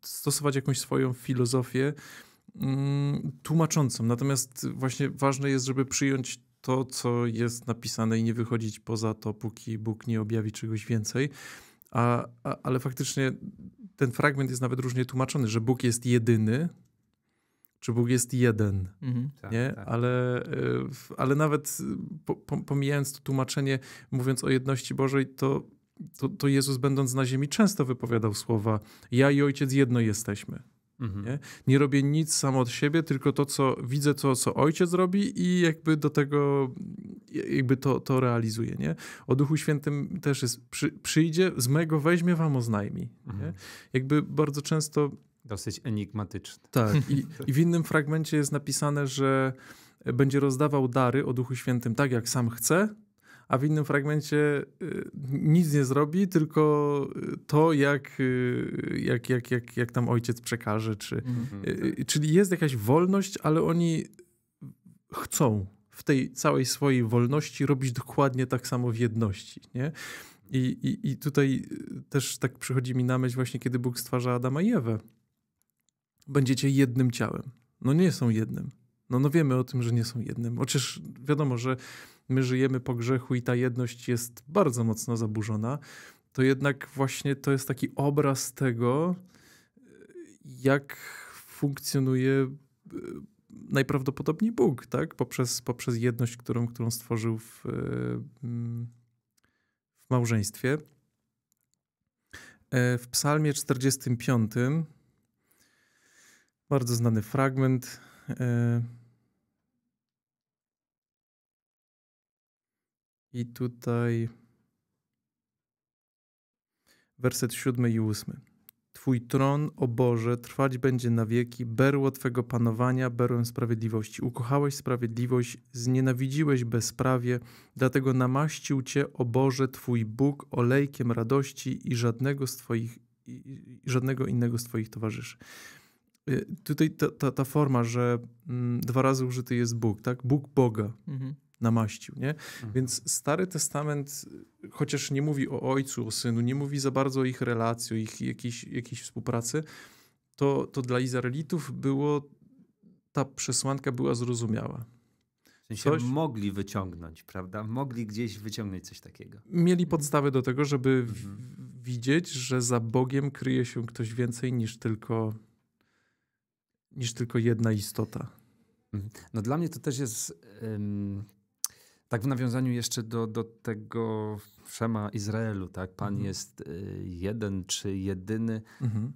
Speaker 1: stosować jakąś swoją filozofię mm, tłumaczącą. Natomiast właśnie ważne jest, żeby przyjąć to, co jest napisane i nie wychodzić poza to, póki Bóg nie objawi czegoś więcej. A, a, ale faktycznie ten fragment jest nawet różnie tłumaczony, że Bóg jest jedyny, czy Bóg jest jeden. Mhm, tak, nie? Tak. Ale, e, ale nawet e, po, pomijając to tłumaczenie, mówiąc o jedności Bożej, to, to, to, Jezus, będąc na ziemi, często wypowiadał słowa: Ja i ojciec jedno jesteśmy. Mhm. Nie? nie robię nic sam od siebie, tylko to, co widzę, to, co ojciec robi, i jakby do tego jakby to, to realizuje, nie? O Duchu Świętym też jest, przy, przyjdzie, z mego weźmie wam oznajmi, mhm. nie? Jakby bardzo często... Dosyć enigmatyczny. Tak. I, I w innym fragmencie jest napisane, że będzie rozdawał dary o Duchu Świętym tak, jak sam chce, a w innym fragmencie y, nic nie zrobi, tylko to, jak, y, jak, jak, jak, jak tam ojciec przekaże. Czy, mm -hmm. Czyli jest jakaś wolność, ale oni chcą w tej całej swojej wolności robić dokładnie tak samo w jedności. Nie? I, i, I tutaj y, też tak przychodzi mi na myśl właśnie, kiedy Bóg stwarza Adama i Ewę. Będziecie jednym ciałem. No nie są jednym. No, no wiemy o tym, że nie są jednym. Chociaż wiadomo, że my żyjemy po grzechu i ta jedność jest bardzo mocno zaburzona, to jednak właśnie to jest taki obraz tego, y, jak funkcjonuje y, najprawdopodobniej Bóg, tak? Poprzez, poprzez jedność, którą, którą stworzył w, e, mm, w małżeństwie. E, w psalmie 45, bardzo znany fragment, e, i tutaj werset siódmy i ósmy. Twój tron, o Boże, trwać będzie na wieki, berło Twego panowania, berłem sprawiedliwości. Ukochałeś sprawiedliwość, znienawidziłeś bezprawie, dlatego namaścił Cię, o Boże, Twój Bóg, olejkiem radości i żadnego, z twoich, i żadnego innego z Twoich towarzyszy. Y, tutaj ta, ta, ta forma, że mm, dwa razy użyty jest Bóg, tak? Bóg Boga. Mhm namaścił. Nie? Mhm. Więc Stary Testament, chociaż nie mówi o ojcu, o synu, nie mówi za bardzo o ich relacji, o ich jakiejś, jakiejś współpracy, to, to dla Izraelitów było, ta przesłanka była zrozumiała. W sensie coś...
Speaker 3: mogli wyciągnąć, prawda? Mogli gdzieś wyciągnąć coś takiego.
Speaker 1: Mieli podstawy do tego, żeby mhm. widzieć, że za Bogiem kryje się ktoś więcej niż tylko, niż tylko jedna istota. Mhm.
Speaker 3: No dla mnie to też jest um, tak w nawiązaniu jeszcze do, do tego szema Izraelu, tak? Pan mhm. jest y, jeden czy jedyny. Mhm.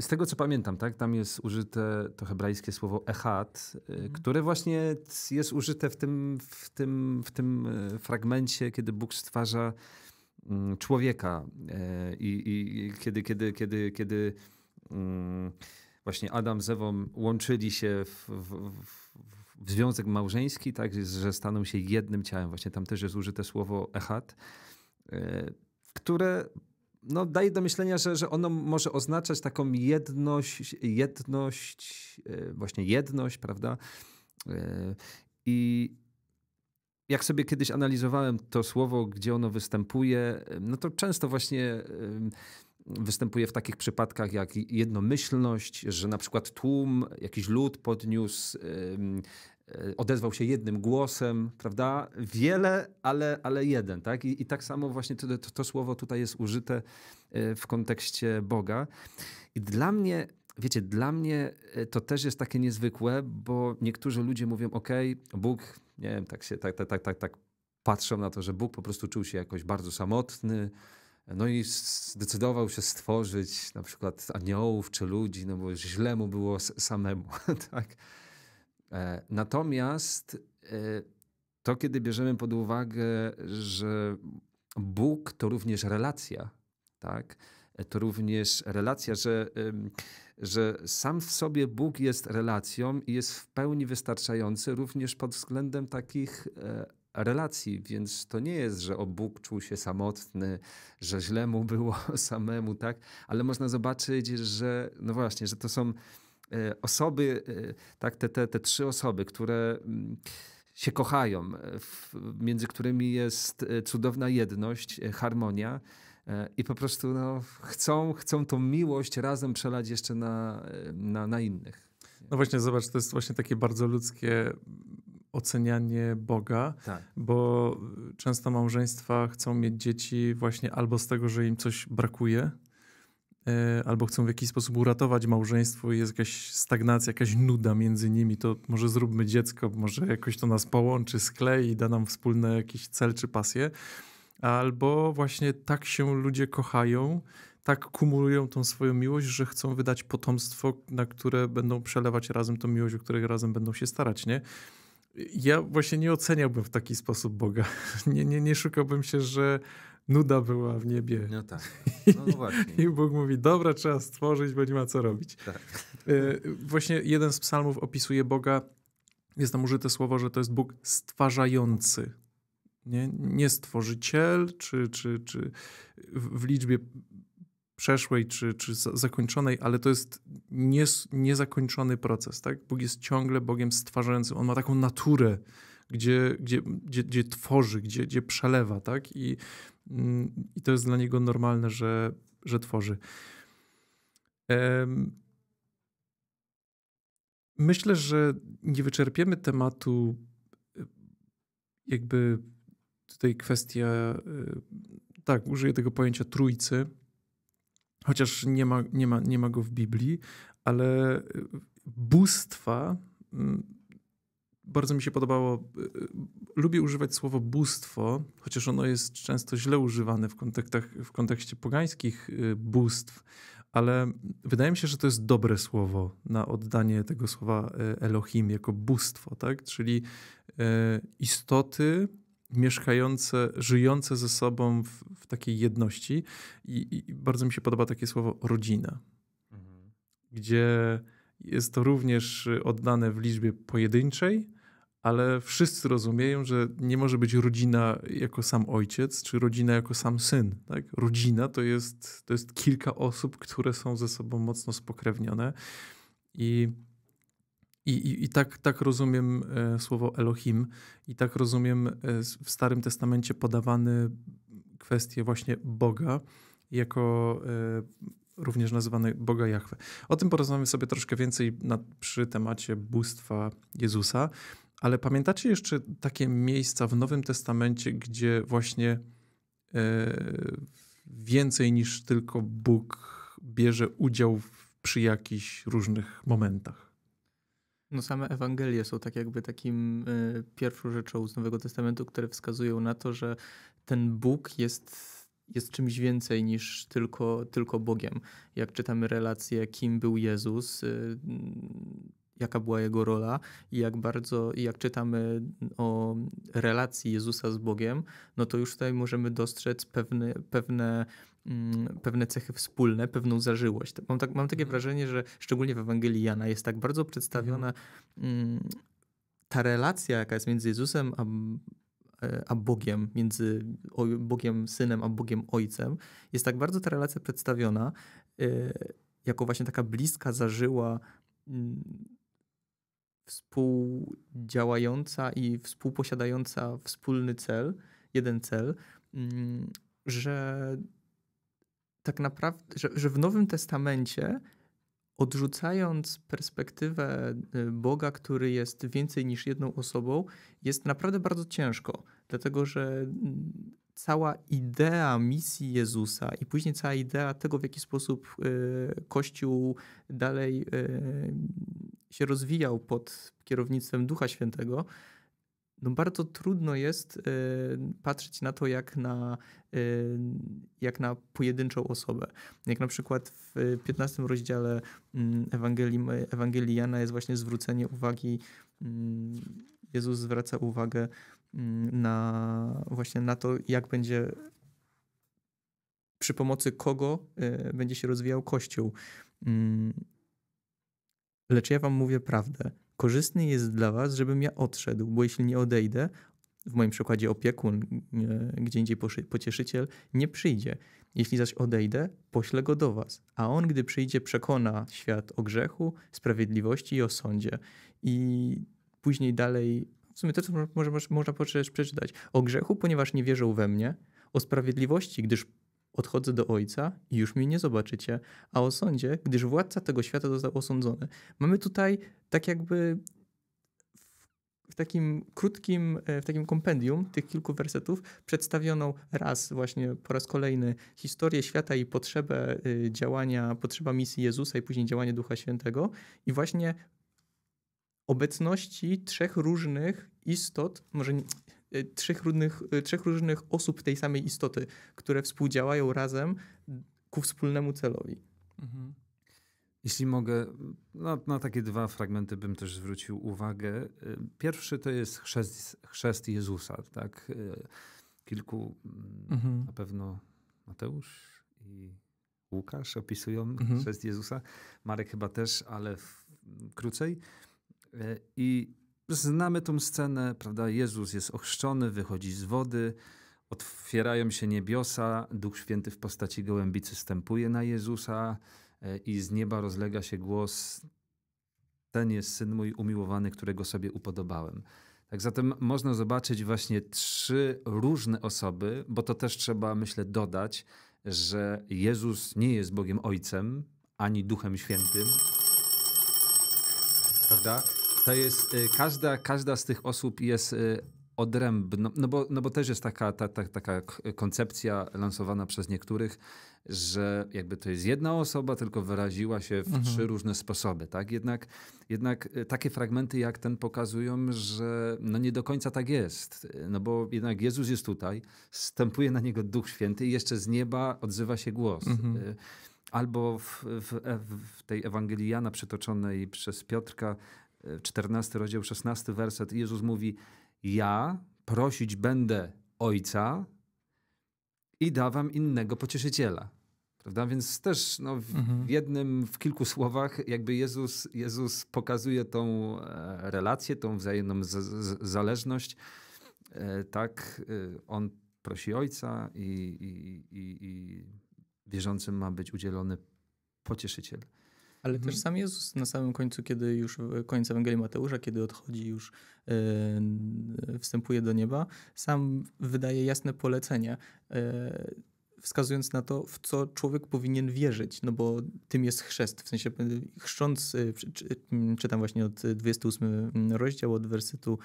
Speaker 3: Z tego co pamiętam, tak? Tam jest użyte to hebrajskie słowo echad, y, mhm. które właśnie jest użyte w tym, w, tym, w tym y, fragmencie, kiedy Bóg stwarza mm, człowieka i, i kiedy, kiedy, kiedy, kiedy mm, właśnie Adam z Ewą łączyli się w, w, w w związek małżeński, tak, że staną się jednym ciałem. Właśnie tam też jest użyte słowo echat, e, które no, daje do myślenia, że, że ono może oznaczać taką jedność, jedność, e, właśnie jedność, prawda? E, I jak sobie kiedyś analizowałem to słowo, gdzie ono występuje, no to często właśnie występuje w takich przypadkach jak jednomyślność, że na przykład tłum, jakiś lud podniósł, e, odezwał się jednym głosem, prawda? Wiele, ale, ale jeden, tak? I, i tak samo właśnie to, to, to słowo tutaj jest użyte e, w kontekście Boga. I dla mnie wiecie, dla mnie e, to też jest takie niezwykłe, bo niektórzy ludzie mówią, ok, Bóg, nie wiem, tak się, tak, tak, tak, tak, tak patrzą na to, że Bóg po prostu czuł się jakoś bardzo samotny, no i zdecydował się stworzyć na przykład aniołów czy ludzi, no bo źle mu było samemu. tak? E, natomiast e, to, kiedy bierzemy pod uwagę, że Bóg to również relacja, tak? E, to również relacja, że, że sam w sobie Bóg jest relacją i jest w pełni wystarczający również pod względem takich relacji, więc to nie jest, że o Bóg czuł się samotny, że źle mu było samemu, tak? Ale można zobaczyć, że no właśnie, że to są e, osoby, e, tak, te, te, te trzy osoby, które mm, się kochają, e, między którymi jest cudowna jedność, harmonia i po prostu no, chcą, chcą tą miłość razem przelać jeszcze na, na, na innych.
Speaker 1: No właśnie, zobacz, to jest właśnie takie bardzo ludzkie ocenianie Boga, tak. bo często małżeństwa chcą mieć dzieci właśnie albo z tego, że im coś brakuje, e, albo chcą w jakiś sposób uratować małżeństwo i jest jakaś stagnacja, jakaś nuda między nimi, to może zróbmy dziecko, może jakoś to nas połączy, sklei i da nam wspólny jakiś cel czy pasję. Albo właśnie tak się ludzie kochają, tak kumulują tą swoją miłość, że chcą wydać potomstwo, na które będą przelewać razem tą miłość, o której razem będą się starać, nie? ja właśnie nie oceniałbym w taki sposób Boga. Nie, nie, nie szukałbym się, że nuda była w niebie. No tak. No, właśnie. I Bóg mówi, dobra, trzeba stworzyć, bo nie ma co robić. Tak. E, właśnie jeden z psalmów opisuje Boga, jest tam użyte słowo, że to jest Bóg stwarzający. Nie, nie stworzyciel, czy, czy, czy w liczbie przeszłej czy, czy zakończonej, ale to jest nies, niezakończony proces. Tak? Bóg jest ciągle Bogiem stwarzającym. On ma taką naturę, gdzie, gdzie, gdzie, gdzie tworzy, gdzie, gdzie przelewa. Tak? I, mm, I to jest dla niego normalne, że, że tworzy. Myślę, że nie wyczerpiemy tematu jakby tutaj kwestia, y, tak, użyję tego pojęcia trójcy, chociaż nie ma, nie ma, nie ma go w Biblii, ale y, bóstwa. Mm, bardzo mi się podobało. Y, y, lubię używać słowo bóstwo, chociaż ono jest często źle używane w, w kontekście pogańskich bóstw, ale wydaje mi się, że to jest dobre słowo na oddanie tego słowa Elohim jako bóstwo, tak? czyli istoty, mieszkające, żyjące ze sobą w, w takiej jedności. I, I, bardzo mi się podoba takie słowo rodzina, mhm. gdzie jest to również oddane w liczbie pojedynczej, ale wszyscy rozumieją, że nie może być rodzina jako sam ojciec, czy rodzina jako sam syn. Tak? Rodzina to jest, to jest kilka osób, które są ze sobą mocno spokrewnione. I i, i, I, tak, tak rozumiem e, słowo Elohim, i tak rozumiem e, w Starym Testamencie podawany kwestie właśnie Boga, jako e, również nazywany Boga Jahwe. O tym porozmawiamy sobie troszkę więcej na, przy temacie bóstwa Jezusa, ale pamiętacie jeszcze takie miejsca w Nowym Testamencie, gdzie właśnie więcej niż tylko Bóg bierze udział w, przy jakichś różnych momentach?
Speaker 2: No same Ewangelie są tak jakby takim y, pierwszą rzeczą z Nowego Testamentu, które wskazują na to, że ten Bóg jest jest czymś więcej niż tylko, tylko Bogiem. Jak czytamy relacje kim był Jezus, y, jaka była jego rola i jak bardzo, jak czytamy o relacji Jezusa z Bogiem, no to już tutaj możemy dostrzec pewne, pewne Mm, pewne cechy wspólne, pewną zażyłość. Mam, tak, mam takie mhm. wrażenie, że szczególnie w Ewangelii Jana jest tak bardzo przedstawiona mhm. mm, ta relacja, jaka jest między Jezusem a, e, a Bogiem, między Bogiem Synem a Bogiem Ojcem, jest tak bardzo ta relacja przedstawiona e, jako właśnie taka bliska, zażyła, mm, współdziałająca i współposiadająca wspólny cel, jeden cel, że tak naprawdę, że, że w Nowym Testamencie odrzucając perspektywę y, Boga, który jest więcej niż jedną osobą, jest naprawdę bardzo ciężko, dlatego że mm, cała idea misji Jezusa i później cała idea tego, w jaki sposób y, Kościół dalej y, się rozwijał pod kierownictwem Ducha Świętego, no bardzo trudno jest y, patrzeć na to jak na, y, jak na pojedynczą osobę. Jak na przykład w 15 rozdziale mm, Ewangelii, Ewangelii Jana jest właśnie zwrócenie uwagi, y, Jezus zwraca uwagę mm, na właśnie na to, jak będzie przy pomocy kogo y, będzie się rozwijał Kościół. Lecz ja wam mówię prawdę. Korzystny jest dla was, żebym ja odszedł, bo jeśli nie odejdę, w moim przykładzie opiekun, e, gdzie indziej pocieszyciel, nie przyjdzie. Jeśli zaś odejdę, poślę go do was, a on, gdy przyjdzie, przekona świat o grzechu, sprawiedliwości i o sądzie. I później dalej, w sumie to, co może, można przeczytać, o grzechu, ponieważ nie wierzą we mnie, o sprawiedliwości, gdyż Odchodzę do Ojca i już mnie nie zobaczycie, a o sądzie, gdyż władca tego świata został osądzony. Mamy tutaj tak jakby w takim krótkim, e, w takim kompendium tych kilku wersetów przedstawioną raz właśnie po raz kolejny historię świata i potrzebę y, działania, potrzeba misji Jezusa i później działanie Ducha Świętego i właśnie obecności trzech różnych istot, może nie, Y, trzech różnych, y, trzech różnych osób tej samej istoty, które współdziałają razem ku wspólnemu celowi. Mhm. Jeśli mogę, no, na takie dwa
Speaker 3: fragmenty bym też zwrócił uwagę. Y, pierwszy to jest chrzest, chrzest Jezusa, tak? Kilku, mm, mhm. na pewno Mateusz i Łukasz opisują mhm. chrzest Jezusa. Marek chyba też, ale w, krócej. I Znamy tą scenę, prawda? Jezus jest ochrzczony, wychodzi z wody, otwierają się niebiosa, Duch Święty w postaci gołębicy stępuje na Jezusa e, i z nieba rozlega się głos ten jest syn mój umiłowany, którego sobie upodobałem. Tak zatem można zobaczyć właśnie trzy różne osoby, bo to też trzeba, myślę, dodać, że Jezus nie jest Bogiem Ojcem ani Duchem Świętym. Prawda? To jest y, każda, każda z tych osób jest y, odrębną, no bo, no bo też jest taka, ta, ta, taka koncepcja lansowana przez niektórych, że jakby to jest jedna osoba, tylko wyraziła się w mhm. trzy różne sposoby, tak? Jednak, jednak y, takie fragmenty jak ten pokazują, że no nie do końca tak jest, no bo jednak Jezus jest tutaj, wstępuje na Niego Duch Święty i jeszcze z nieba odzywa się głos. Mhm. Y, albo w, w, e, w tej Ewangelii Jana przytoczonej przez Piotrka 14 rozdział, 16 werset. Jezus mówi: Ja prosić będę Ojca i dawam innego pocieszyciela. Prawda? Więc też no, w, mhm. jednym, w kilku słowach, jakby Jezus, Jezus pokazuje tą e, relację, tą wzajemną z, z, zależność. E, tak, e, on prosi Ojca i, i, i, i wierzącym
Speaker 2: ma być udzielony pocieszyciel. Ale mhm. też sam Jezus na samym końcu, kiedy już końca Ewangelii Mateusza, kiedy odchodzi już, yy, wstępuje do nieba, sam wydaje jasne polecenie. Yy, wskazując na to, w co człowiek powinien wierzyć, no bo tym jest chrzest. W sensie e, chrząc, czytam właśnie od 28 rozdział, od wersytu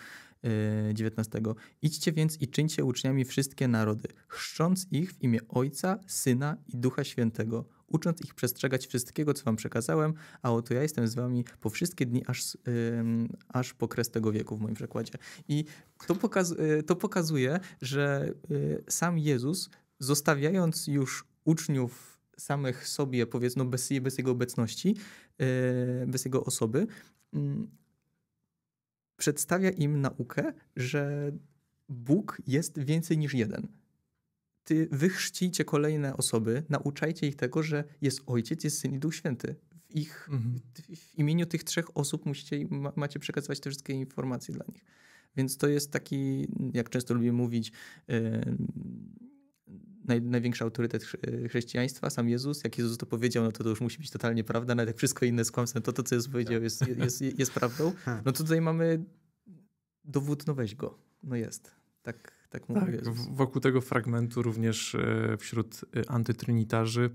Speaker 2: 19. Idźcie więc i czyńcie uczniami wszystkie narody, chrząc ich w imię Ojca, Syna i Ducha Świętego, ucząc ich przestrzegać wszystkiego, co wam przekazałem, a oto ja jestem z wami po wszystkie dni, aż, ym, aż po kres tego wieku w moim przekładzie. I to, pokaz, y, to pokazuje, że y, sam Jezus, zostawiając już uczniów samych sobie, powiedzmy, bez, bez jego obecności, y, bez jego osoby, mm, przedstawia im naukę, że Bóg jest więcej niż jeden ty wychrzcijcie kolejne osoby, nauczajcie ich tego, że jest ojciec, jest syn i duch święty. W,
Speaker 1: ich, mhm.
Speaker 2: w imieniu tych trzech osób musicie, ma, macie przekazywać te wszystkie informacje dla nich. Więc to jest taki, jak często lubię mówić, yy, naj, największy autorytet chrześcijaństwa, sam Jezus. Jak Jezus to powiedział, no to to już musi być totalnie prawda, nawet jak wszystko inne skłamstwo. No to to, co Jezus powiedział, jest, tak. jest, jest, jest prawdą. No tutaj mamy dowód, no weź go. No jest. Tak tak tak,
Speaker 1: Wokół tego fragmentu również e, wśród e, antytrinitarzy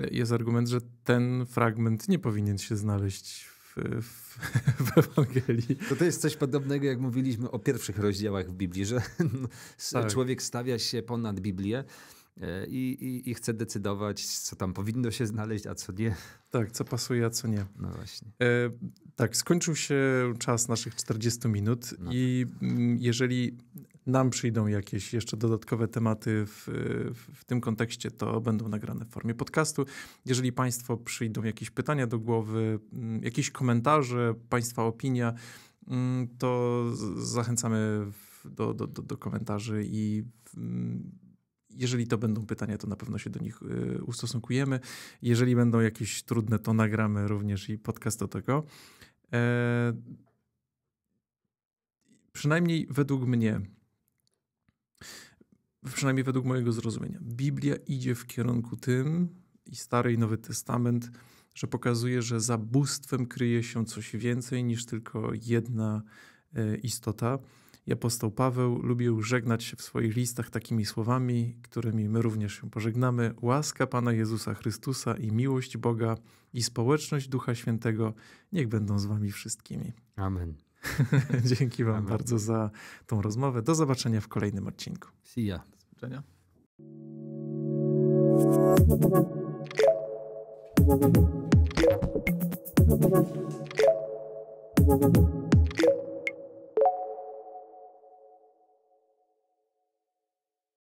Speaker 1: e, jest argument, że ten fragment nie powinien się znaleźć w, w, w Ewangelii. To, to jest coś podobnego, jak mówiliśmy o pierwszych rozdziałach w Biblii, że
Speaker 3: tak. człowiek stawia się ponad Biblię. I, i, i, chce decydować, co
Speaker 1: tam powinno się znaleźć, a co nie. Tak, co pasuje, a co nie. No właśnie. E, tak, skończył się czas naszych 40 minut no. i tak. m, mm, jeżeli nam przyjdą jakieś jeszcze dodatkowe tematy w, w, w, tym kontekście, to będą nagrane w formie podcastu. Jeżeli Państwo przyjdą jakieś pytania do głowy, mm, jakieś komentarze, Państwa opinia, mm, to zachęcamy do, do, do, do komentarzy i mm, jeżeli to będą pytania, to na pewno się do nich y, ustosunkujemy. Jeżeli będą jakieś trudne, to nagramy również i podcast do tego. E, przynajmniej według mnie przynajmniej według mojego zrozumienia, Biblia idzie w kierunku tym i Stary i Nowy Testament, że pokazuje, że za bóstwem kryje się coś więcej niż tylko jedna e, istota. I apostoł Paweł lubił żegnać się w swoich listach takimi słowami, którymi my również się pożegnamy. Łaska Pana Jezusa Chrystusa i miłość Boga i społeczność Ducha Świętego niech będą z Wami wszystkimi. Amen. Dzięki Wam Amen. bardzo za tą rozmowę. Do zobaczenia w kolejnym odcinku. See ya zobaczenia. Thank you.